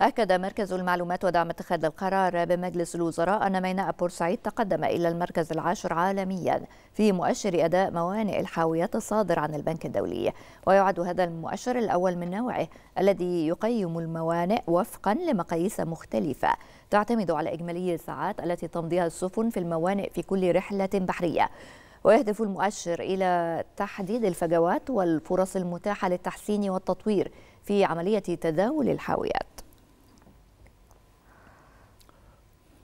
أكد مركز المعلومات ودعم اتخاذ القرار بمجلس الوزراء أن ميناء بورسعيد تقدم إلى المركز العاشر عالميا في مؤشر أداء موانئ الحاويات الصادر عن البنك الدولي ويعد هذا المؤشر الأول من نوعه الذي يقيم الموانئ وفقا لمقاييس مختلفة تعتمد على إجمالي الساعات التي تمضيها السفن في الموانئ في كل رحلة بحرية ويهدف المؤشر إلى تحديد الفجوات والفرص المتاحة للتحسين والتطوير في عملية تداول الحاويات